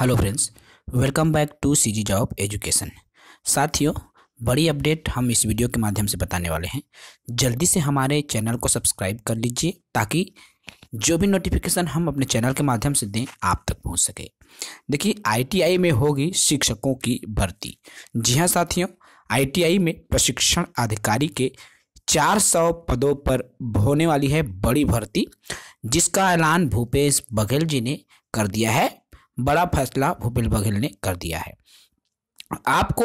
hello friends welcome back to C G job education साथियों बड़ी update हम इस वीडियो के माध्यम से बताने वाले हैं जल्दी से हमारे चैनल को सब्सक्राइब कर लीजिए ताकि जो भी नोटिफिकेशन हम अपने चैनल के माध्यम से दें आप तक पहुंच सके देखिए आईटीआई में होगी शिक्षकों की भर्ती जी हाँ साथियों आईटीआई में प्रशिक्षण अधिकारी के 400 पदों पर होने वाली है बड़ी भर्ती जिसका ऐलान भूपेश बघेल जी ने कर दिया है बड़ा फैसला भूपेश बघेल ने कर दिया है आपको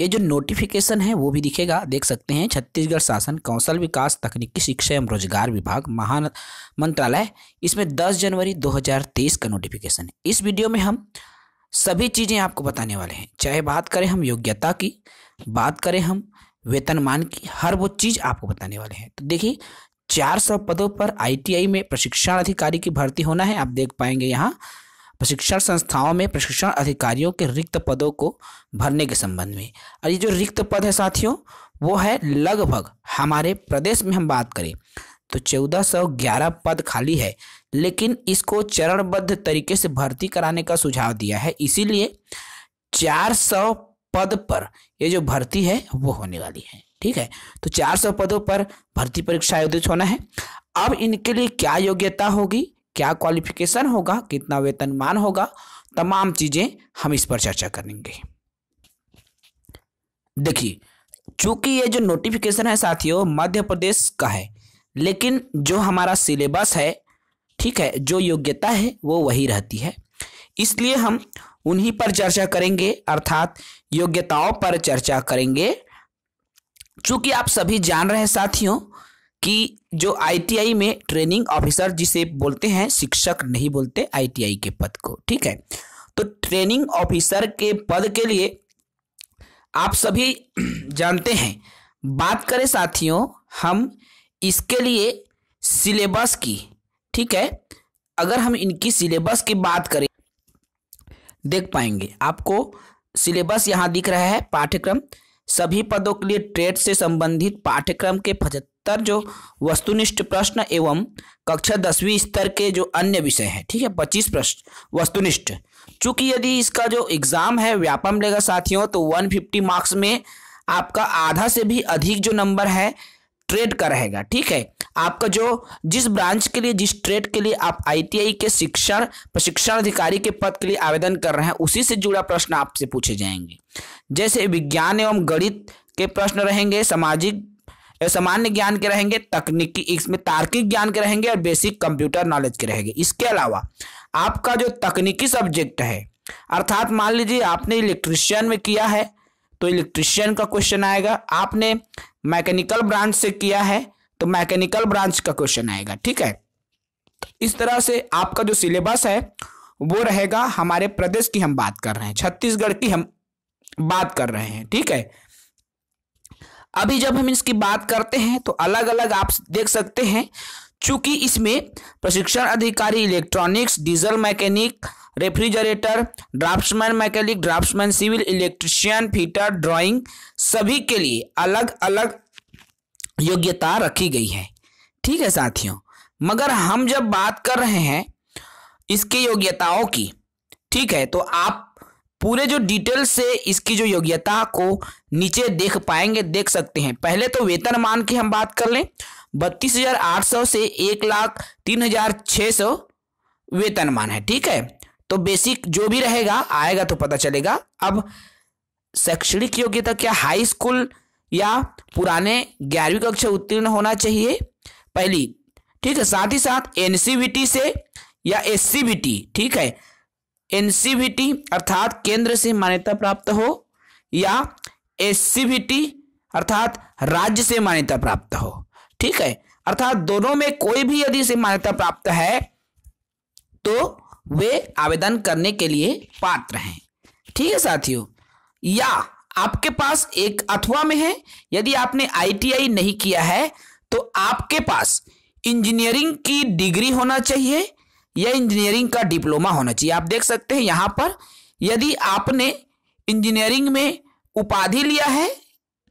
ये जो नोटिफिकेशन है वो भी दिखेगा देख सकते हैं छत्तीसगढ़ शासन कौशल विकास तकनीकी शिक्षा एवं रोजगार विभाग महान मंत्रालय इसमें 10 जनवरी 2023 का नोटिफिकेशन है इस वीडियो में हम सभी चीज़ें आपको बताने वाले हैं चाहे बात करें हम योग्यता की बात करें हम वेतनमान की हर वो चीज़ आपको बताने वाले हैं तो देखिए चार पदों पर आई में प्रशिक्षण अधिकारी की भर्ती होना है आप देख पाएंगे यहाँ प्रशिक्षण संस्थाओं में प्रशिक्षण अधिकारियों के रिक्त पदों को भरने के संबंध में और ये जो रिक्त पद है साथियों वो है लगभग हमारे प्रदेश में हम बात करें तो 1411 पद खाली है लेकिन इसको चरणबद्ध तरीके से भर्ती कराने का सुझाव दिया है इसीलिए 400 पद पर ये जो भर्ती है वो होने वाली है ठीक है तो 400 पदों पर भर्ती परीक्षा आयोजित होना है अब इनके लिए क्या योग्यता होगी क्या क्वालिफिकेशन होगा कितना वेतनमान होगा तमाम चीज़ें हम इस पर चर्चा करेंगे देखिए चूंकि ये जो नोटिफिकेशन है साथियों मध्य प्रदेश का है लेकिन जो हमारा सिलेबस है ठीक है जो योग्यता है वो वही रहती है इसलिए हम उन्हीं पर चर्चा करेंगे अर्थात योग्यताओं पर चर्चा करेंगे चूंकि आप सभी जान रहे हैं साथियों कि जो आईटीआई में ट्रेनिंग ऑफिसर जिसे बोलते हैं शिक्षक नहीं बोलते आईटीआई के पद को ठीक है तो ट्रेनिंग ऑफिसर के पद के लिए आप सभी जानते हैं बात करें साथियों हम इसके लिए सिलेबस की ठीक है अगर हम इनकी सिलेबस की बात करें देख पाएंगे आपको सिलेबस यहाँ दिख रहा है पाठ्यक्रम सभी पदों के लिए ट्रेड से संबंधित पाठ्यक्रम के पचहत्तर जो वस्तुनिष्ठ प्रश्न एवं कक्षा दसवीं स्तर के जो अन्य विषय हैं ठीक है पच्चीस प्रश्न वस्तुनिष्ठ चूंकि यदि इसका जो एग्ज़ाम है व्यापम लेगा साथियों तो 150 मार्क्स में आपका आधा से भी अधिक जो नंबर है ट्रेड का रहेगा ठीक है आपका जो जिस ब्रांच के लिए जिस ट्रेड के लिए आप आईटीआई के शिक्षण प्रशिक्षण अधिकारी के पद के लिए आवेदन कर रहे हैं उसी से जुड़ा प्रश्न आपसे पूछे जाएंगे जैसे विज्ञान एवं गणित के प्रश्न रहेंगे सामाजिक सामान्य ज्ञान के रहेंगे तकनीकी इसमें तार्किक ज्ञान के रहेंगे और बेसिक कंप्यूटर नॉलेज के रहेंगे इसके अलावा आपका जो तकनीकी सब्जेक्ट है अर्थात मान लीजिए आपने इलेक्ट्रिशियन में किया है तो इलेक्ट्रिशियन का क्वेश्चन आएगा आपने मैकेनिकल ब्रांच से किया है तो मैकेनिकल ब्रांच का क्वेश्चन आएगा ठीक है तो इस तरह से आपका जो सिलेबस है वो रहेगा हमारे प्रदेश की हम बात कर रहे हैं छत्तीसगढ़ की हम बात कर रहे हैं ठीक है अभी जब हम इसकी बात करते हैं तो अलग अलग आप देख सकते हैं चूंकि इसमें प्रशिक्षण अधिकारी electronics diesel mechanic refrigerator draughtsman mechanic draughtsman civil electrician fitter drawing सभी के लिए अलग अलग योग्यता रखी गई है ठीक है साथियों मगर हम जब बात कर रहे हैं इसके योग्यताओं की ठीक है तो आप पूरे जो डिटेल से इसकी जो योग्यता को नीचे देख पाएंगे देख सकते हैं पहले तो वेतनमान की हम बात कर लें बत्तीस हजार आठ सौ से एक लाख तीन हजार छः सौ वेतनमान है ठीक है तो बेसिक जो भी रहेगा आएगा तो पता चलेगा अब शैक्षणिक योग्यता क्या हाई स्कूल या पुराने ग्यारहवीं कक्षा उत्तीर्ण होना चाहिए पहली ठीक है साथ ही साथ एनसीवीटी e से या एस e ठीक है एनसीवीटी e अर्थात केंद्र से मान्यता प्राप्त हो या एस अर्थात राज्य से मान्यता प्राप्त हो ठीक है अर्थात दोनों में कोई भी यदि से मान्यता प्राप्त है तो वे आवेदन करने के लिए पात्र हैं ठीक है साथियों या आपके पास एक अथवा में है यदि आपने आईटीआई नहीं किया है तो आपके पास इंजीनियरिंग की डिग्री होना चाहिए या इंजीनियरिंग का डिप्लोमा होना चाहिए आप देख सकते हैं यहाँ पर यदि आपने इंजीनियरिंग में उपाधि लिया है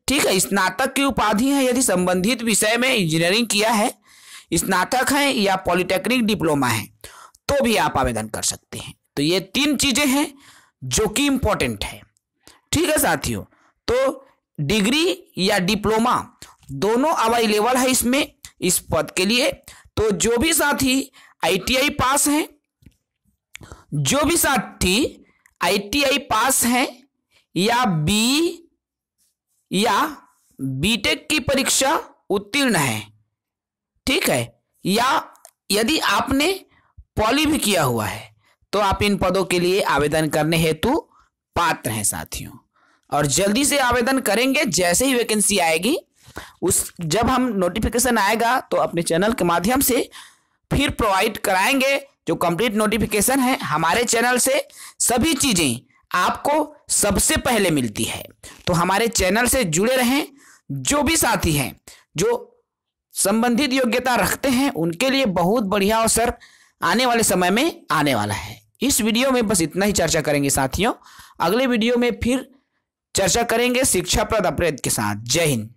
ठीक है स्नातक की उपाधि है यदि संबंधित विषय में इंजीनियरिंग किया है स्नातक है या पॉलिटेक्निक डिप्लोमा है तो भी आप आवेदन कर सकते हैं तो ये तीन चीजें हैं जो कि इंपॉर्टेंट है ठीक है साथियों तो डिग्री या डिप्लोमा दोनों अवेलेबल है इसमें इस पद के लिए तो जो भी साथी आईटीआई पास हैं जो भी साथी आईटीआई पास हैं या बी या बीटेक की परीक्षा उत्तीर्ण है ठीक है या यदि आपने पॉली भी किया हुआ है तो आप इन पदों के लिए आवेदन करने हेतु पात्र हैं साथियों और जल्दी से आवेदन करेंगे जैसे ही वैकेंसी आएगी उस जब हम नोटिफिकेशन आएगा तो अपने चैनल के माध्यम से फिर प्रोवाइड कराएंगे जो कंप्लीट नोटिफिकेशन है हमारे चैनल से सभी चीज़ें आपको सबसे पहले मिलती है तो हमारे चैनल से जुड़े रहें जो भी साथी हैं जो संबंधित योग्यता रखते हैं उनके लिए बहुत बढ़िया अवसर आने वाले समय में आने वाला है इस वीडियो में बस इतना ही चर्चा करेंगे साथियों अगले वीडियो में फिर चर्चा करेंगे शिक्षाप्रद अपराध के साथ जय हिंद